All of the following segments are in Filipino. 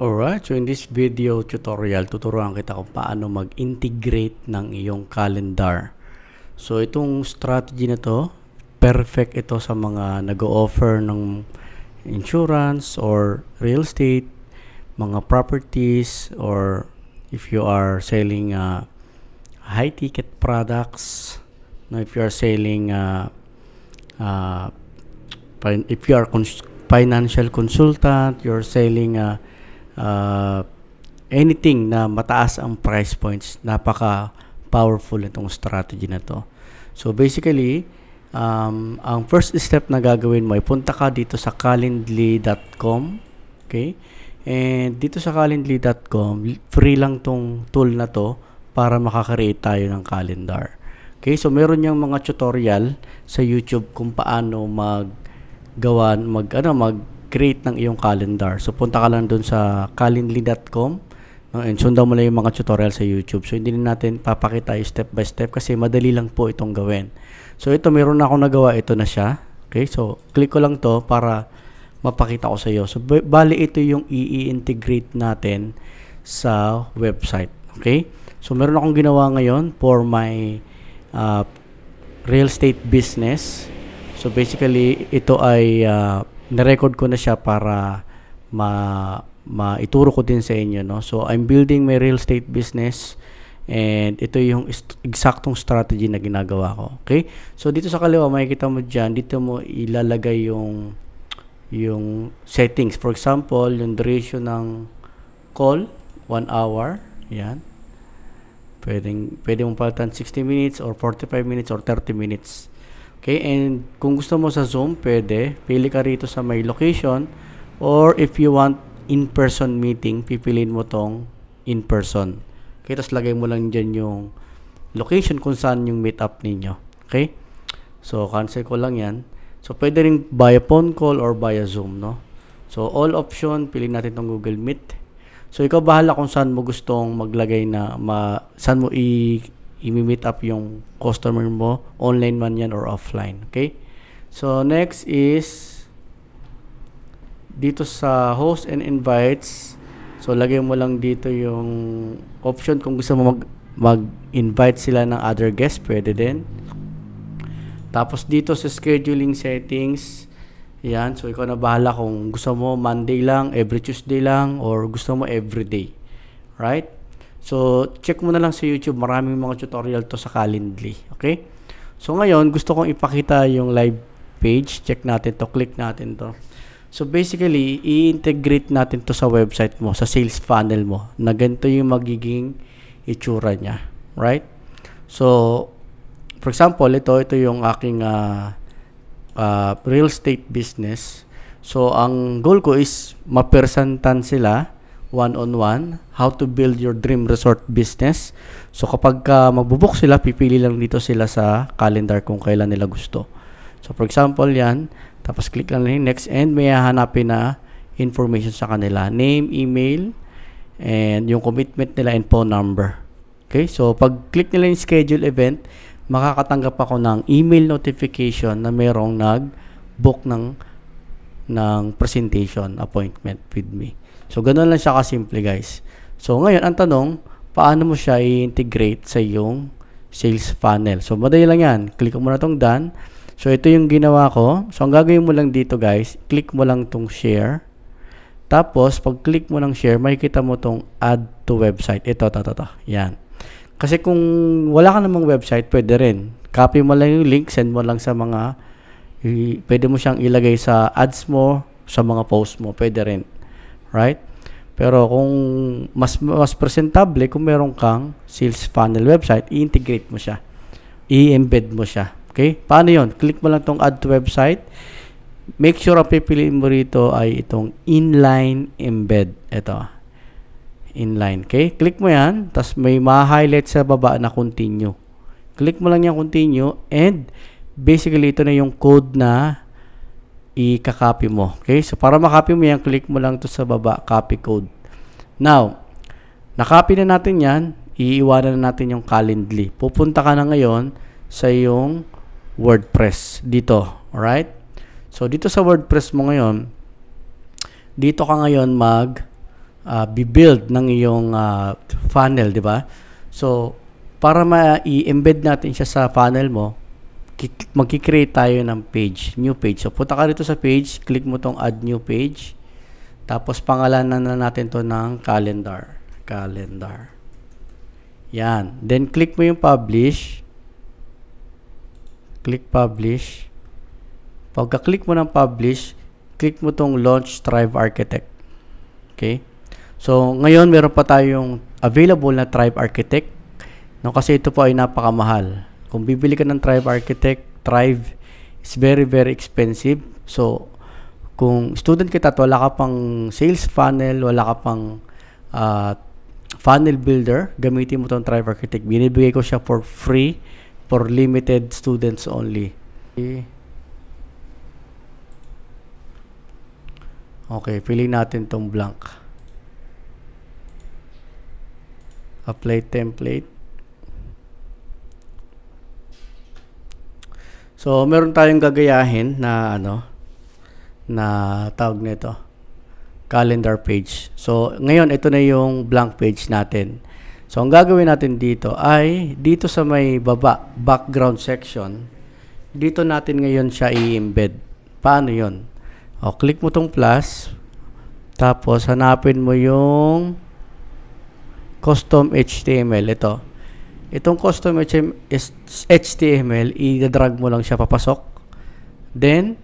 Alright, so in this video tutorial, tuturuan kita kung paano mag-integrate ng iyong calendar. So itong strategy na to, perfect ito sa mga nag-o-offer ng insurance or real estate, mga properties, or if you are selling uh, high-ticket products, no, if you are selling, uh, uh, if you are cons financial consultant, you're selling uh, uh, anything na mataas ang price points, napaka powerful itong strategy na to. So basically, um, ang first step na gagawin mo ay punta ka dito sa calendly.com. Okay? And dito sa calendly.com, free lang tong tool na to para makakreate tayo ng calendar. Okay, so meron niyang mga tutorial sa YouTube kung paano mag gawan mag ano mag create ng iyong calendar. So punta ka lang doon sa calendly.com no, and sundan mo lang yung mga tutorial sa YouTube. So hindi natin papakita step by step kasi madali lang po itong gawin. So ito meron na akong nagawa ito na siya. Okay? So click ko lang to para mapakita ko sa iyo. So bali ito yung i-integrate natin sa website. Okay? So meron akong ginawa ngayon for my uh, real estate business. So basically ito ay uh, na-record ko na siya para ma maituro ko din sa inyo no. So I'm building my real estate business and ito yung exactong strategy na ginagawa ko. Okay? So dito sa kaliwa makikita mo diyan, dito mo ilalagay yung yung settings. For example, yung duration ng call 1 hour. Yan. Pwedeng pwede mong palitan 60 minutes or 45 minutes or 30 minutes. Okay, and kung gusto mo sa Zoom, pwede. Pili ka rito sa may location or if you want in-person meeting, pipiliin mo tong in-person. Okay, tapos lagay mo lang dyan yung location kung saan yung meet up ninyo. Okay? So, cancel ko lang yan. So, pwede rin via phone call or via Zoom, no? So, all option, pili natin tong Google Meet. So, ikaw bahala kung saan mo gustong maglagay na, ma, saan mo i i-meet up yung customer mo, online man yan or offline. Okay? So, next is dito sa host and invites. So, lagay mo lang dito yung option kung gusto mo mag mag-invite sila ng other guests, pwede din. Tapos dito sa scheduling settings, yan, so ikaw na bahala kung gusto mo Monday lang, every Tuesday lang, or gusto mo every day. Right? So, check mo na lang sa YouTube. Maraming mga tutorial to sa Calendly. Okay? So, ngayon, gusto kong ipakita yung live page. Check natin to. Click natin to. So, basically, i-integrate natin to sa website mo, sa sales funnel mo, na ganito yung magiging itsura niya. Right? So, for example, ito, ito yung aking uh, uh, real estate business. So, ang goal ko is mapersantan sila one-on-one, how to build your dream resort business. So kapag uh, ah, magbubok sila, pipili lang dito sila sa calendar kung kailan nila gusto. So for example, yan. Tapos click lang lang next and may hahanapin na information sa kanila. Name, email, and yung commitment nila and phone number. Okay, so pag click nila yung schedule event, makakatanggap ako ng email notification na merong nag-book ng ng presentation appointment with me. So, ganun lang siya kasimple guys. So, ngayon, ang tanong, paano mo siya i-integrate sa iyong sales funnel? So, madali lang yan. Click mo na itong done. So, ito yung ginawa ko. So, ang gagawin mo lang dito guys, click mo lang itong share. Tapos, pag-click mo ng share, makikita mo tong add to website. Ito, ito, ito, ito. Yan. Kasi kung wala ka namang website, pwede rin. Copy mo lang yung link, send mo lang sa mga, pwede mo siyang ilagay sa ads mo, sa mga posts mo. Pwede rin. Right? Pero kung mas mas presentable kung meron kang sales funnel website, i-integrate mo siya. I-embed mo siya. Okay? Paano 'yon? Click mo lang tong add to website. Make sure ang pipiliin mo rito ay itong inline embed. Ito. Inline. Okay? Click mo 'yan, tapos may ma-highlight sa baba na continue. Click mo lang 'yang continue and basically ito na yung code na i-copy mo. Okay? So, para makopy mo yan, click mo lang to sa baba, copy code. Now, nakopy na natin yan, iiwanan na natin yung Calendly. Pupunta ka na ngayon sa yung WordPress dito. Alright? So, dito sa WordPress mo ngayon, dito ka ngayon mag uh, ah, build ng iyong uh, funnel, di ba? So, para ma-embed natin siya sa funnel mo, magki-create tayo ng page, new page. So punta ka rito sa page, click mo tong add new page. Tapos pangalanan na natin to ng calendar. Calendar. Yan. Then click mo yung publish. Click publish. Pagka-click mo ng publish, click mo tong launch Tribe Architect. Okay? So, ngayon meron pa tayong available na Tribe Architect. No, kasi ito po ay napakamahal. Kung bibili ka ng Thrive Architect, Thrive is very, very expensive. So, kung student kita at wala ka pang sales funnel, wala ka pang uh, funnel builder, gamitin mo itong Thrive Architect. Binibigay ko siya for free for limited students only. Okay, piliin natin tong blank. Apply template. So, meron tayong gagayahin na ano na tawag nito calendar page. So, ngayon ito na yung blank page natin. So, ang gagawin natin dito ay dito sa may baba background section, dito natin ngayon siya i-embed. Paano 'yon? O, click mo tong plus tapos hanapin mo yung custom HTML ito. Itong custom HTML, i-drag mo lang siya papasok. Then,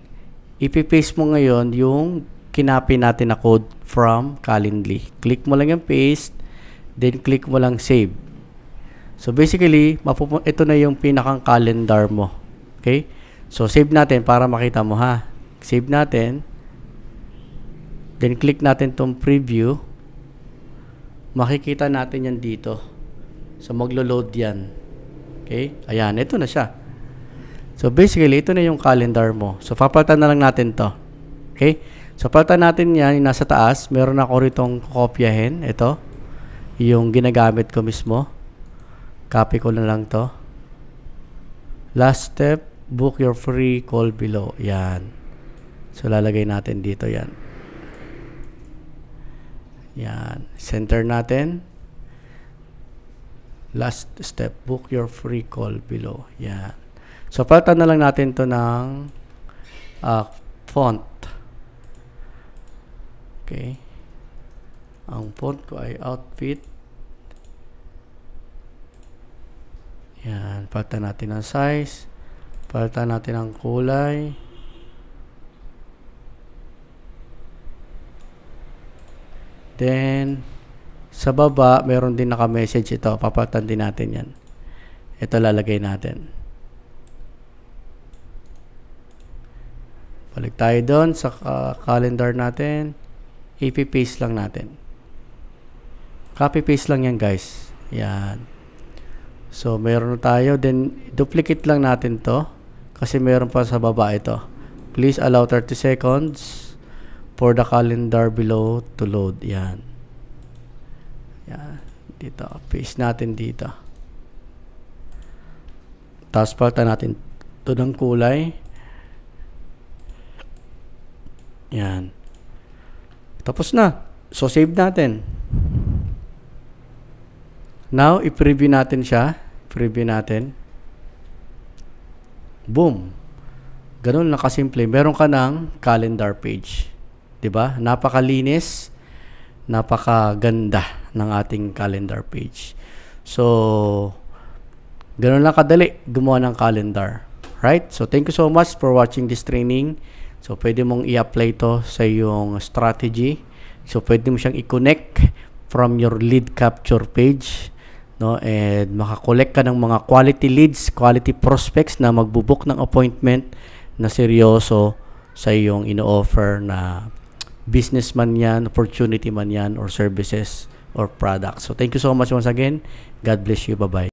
ipipaste mo ngayon yung kinapin natin na code from Calendly. Click mo lang yung paste, then click mo lang save. So basically, ito na yung pinakang calendar mo. Okay? So save natin para makita mo ha. Save natin. Then click natin tong preview. Makikita natin yan dito. So, maglo-load yan. Okay? Ayan, ito na siya. So, basically, ito na yung calendar mo. So, papalitan na lang natin to. Okay? So, palitan natin yan. nasa taas, meron ako ritong kopyahin. Ito. Yung ginagamit ko mismo. Copy ko na lang to. Last step, book your free call below. Yan. So, lalagay natin dito yan. Yan. Center natin last step, book your free call below. Yan. So, palitan na lang natin to ng uh, font. Okay. Ang font ko ay outfit. Yan. Palitan natin ang size. Palitan natin ang kulay. Then, sa baba, meron din naka-message ito. Papatan natin yan. Ito lalagay natin. Balik tayo doon sa uh, calendar natin. I-paste lang natin. Copy-paste lang yan guys. Yan. So, meron tayo. Then, duplicate lang natin to. Kasi meron pa sa baba ito. Please allow 30 seconds for the calendar below to load. Yan. Yeah, Dito. Paste natin dito. Tapos palitan natin ito ng kulay. Yan. Tapos na. So, save natin. Now, i-preview natin siya. Preview natin. Boom. Ganun lang kasimple. Meron ka ng calendar page. 'di ba? Napakalinis, napakaganda ng ating calendar page. So, ganoon lang kadali gumawa ng calendar. Right? So, thank you so much for watching this training. So, pwede mong i-apply to sa iyong strategy. So, pwede mo siyang i-connect from your lead capture page. No? And makakolect ka ng mga quality leads, quality prospects na magbubok ng appointment na seryoso sa iyong ino-offer na businessman yan, opportunity man yan, or services or products. So thank you so much once again. God bless you. Bye-bye.